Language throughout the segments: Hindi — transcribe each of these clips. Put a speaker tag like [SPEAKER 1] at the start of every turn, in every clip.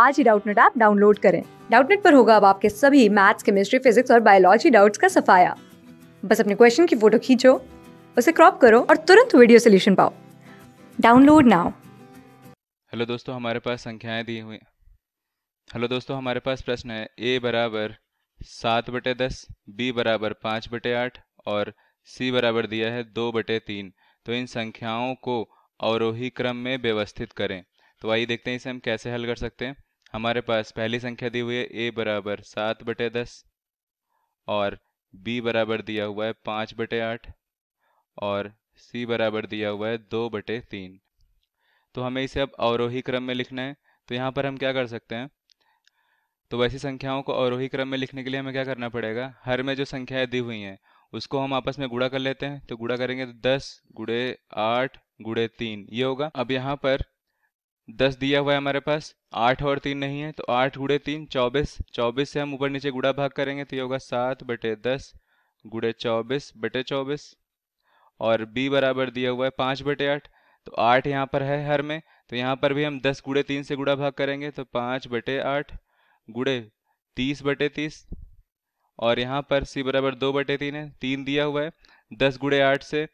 [SPEAKER 1] आज ही डाउटनेट ऐप डाउनलोड करें डाउटनेट पर होगा अब आपके सभी मैथ्स केमिस्ट्री फिजिक्स और बायोलॉजी डाउट्स का सफाया बस अपने क्वेश्चन की फोटो खींचो उसे क्रॉप करो और तुरंत वीडियो सोल्यूशन पाओ डाउनलोड नाउ
[SPEAKER 2] हेलो दोस्तों हमारे पास संख्याएं दी हुई हेलो दोस्तों हमारे पास प्रश्न है ए बराबर सात बटे दस बी बराबर पाँच बटे आठ और सी बराबर दिया है दो बटे तीन तो इन संख्याओं को अवरोही क्रम में व्यवस्थित करें तो आइए देखते हैं इसे हम कैसे हल कर सकते हैं हमारे पास पहली संख्या दी हुई है ए बराबर सात बटे दस और बी बराबर दिया हुआ है पाँच बटे आठ और सी बराबर दिया हुआ है दो बटे तीन तो हमें इसे अब अवरोही क्रम में लिखना है तो यहाँ पर हम क्या कर सकते हैं तो वैसी संख्याओं को अवरोही क्रम में लिखने के लिए हमें क्या करना पड़ेगा हर में जो संख्याएं दी हुई हैं उसको हम आपस में गुड़ा कर लेते हैं तो गुड़ा करेंगे तो दस गुड़े आठ गुड़े तीन ये होगा अब यहाँ पर दस दिया हुआ है हमारे पास आठ और तीन नहीं है तो आठ गुड़े तीन चौबीस चौबीस से हम ऊपर नीचे गुड़ा भाग करेंगे तो ये होगा सात बटे दस गुड़े चौबीस बटे चौबीस और b बराबर दिया हुआ है पाँच बटे आठ तो आठ यहाँ पर है हर में तो यहाँ पर भी हम दस गुड़े तीन से गुड़ा भाग करेंगे तो पाँच बटे आठ गुड़े तीस बटे तीस और यहाँ पर c बराबर दो बटे तीन है तीन दिया हुआ है दस गुड़े आठ से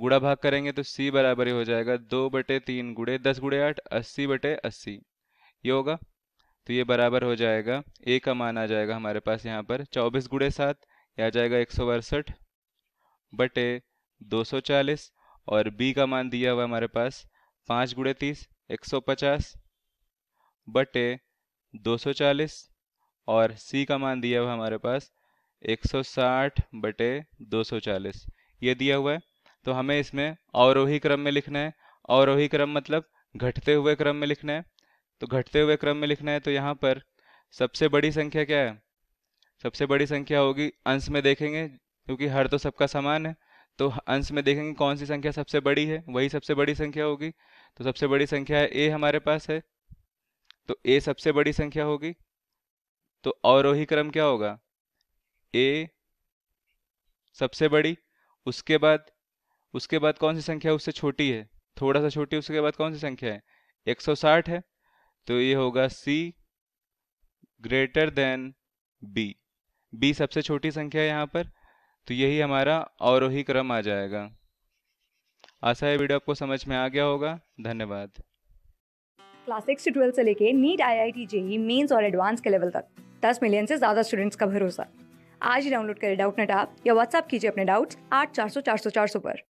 [SPEAKER 2] गुड़ा भाग करेंगे तो सी बराबर ही हो जाएगा दो बटे तीन गुड़े दस गुड़े आठ अस्सी बटे अस्सी ये होगा तो ये बराबर हो जाएगा ए का मान आ जाएगा हमारे पास यहाँ पर चौबीस गुड़े सात ये आ जाएगा एक सौ अड़सठ बटे दो सौ चालीस और बी का मान दिया हुआ हमारे पास पाँच गुड़े तीस एक सौ पचास बटे दो सौ चालीस और सी का मान दिया हुआ हमारे पास एक सौ साठ बटे दो सौ चालीस ये दिया हुआ है तो हमें इसमें अवरोही क्रम में लिखना है अवरोही क्रम मतलब घटते हुए क्रम में लिखना है तो घटते हुए क्रम में लिखना है तो यहाँ पर सबसे बड़ी संख्या क्या है सबसे बड़ी संख्या होगी अंश में देखेंगे क्योंकि हर तो सबका समान है तो अंश में देखेंगे कौन सी संख्या सबसे बड़ी है वही सबसे बड़ी संख्या होगी तो सबसे बड़ी संख्या है ए हमारे पास है तो ए सबसे बड़ी संख्या होगी तो अवरोही क्रम क्या होगा ए सबसे बड़ी उसके बाद उसके बाद कौन सी संख्या उससे छोटी है थोड़ा सा छोटी उसके बाद कौन सी संख्या है 160 है तो ये होगा C greater than B B सबसे छोटी संख्या है यहाँ पर तो यही हमारा ही क्रम आ जाएगा आशा है वीडियो आपको समझ में आ गया होगा धन्यवाद
[SPEAKER 1] क्लास सिक्स से ट्वेल्थ से लेके NEET I I T JEE mains और एडवांस के लेवल तक दस मिलियन से ज़्यादा स्टूडेंट्स का भरोसा आज ही डाउनलोड करें डाउट नेट आप या व्हाट्सअप कीजिए अपने डाउट्स आठ चार सौ चार सौ चार सौ पर